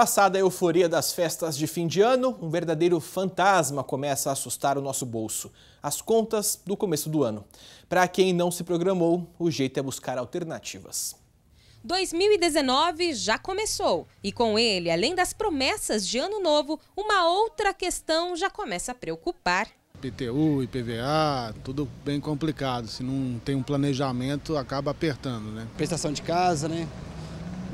Passada a euforia das festas de fim de ano, um verdadeiro fantasma começa a assustar o nosso bolso: as contas do começo do ano. Para quem não se programou, o jeito é buscar alternativas. 2019 já começou e com ele, além das promessas de ano novo, uma outra questão já começa a preocupar. PTU, IPVA, tudo bem complicado. Se não tem um planejamento, acaba apertando, né? Prestação de casa, né?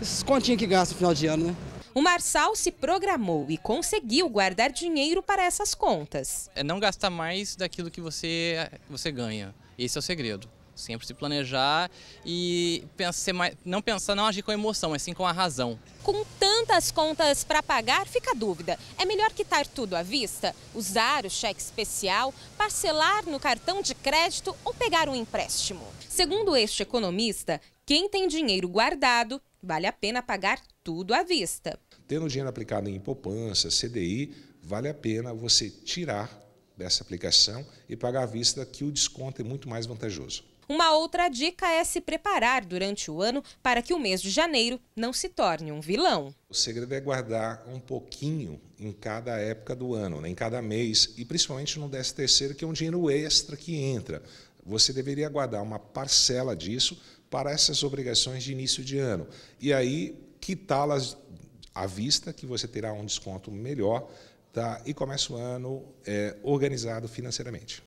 Esses continhos que gasta no final de ano, né? o Marçal se programou e conseguiu guardar dinheiro para essas contas. É não gastar mais daquilo que você, você ganha. Esse é o segredo. Sempre se planejar e pensar, não pensar, não agir com emoção, mas sim com a razão. Com tantas contas para pagar, fica a dúvida. É melhor quitar tudo à vista? Usar o cheque especial? Parcelar no cartão de crédito ou pegar um empréstimo? Segundo este economista, quem tem dinheiro guardado, vale a pena pagar tudo à vista. Tendo dinheiro aplicado em poupança, CDI, vale a pena você tirar dessa aplicação e pagar à vista, que o desconto é muito mais vantajoso. Uma outra dica é se preparar durante o ano para que o mês de janeiro não se torne um vilão. O segredo é guardar um pouquinho em cada época do ano, né? em cada mês, e principalmente no 13 terceiro, que é um dinheiro extra que entra. Você deveria guardar uma parcela disso para essas obrigações de início de ano. E aí, quitá-las à vista, que você terá um desconto melhor tá? e começa o ano é, organizado financeiramente.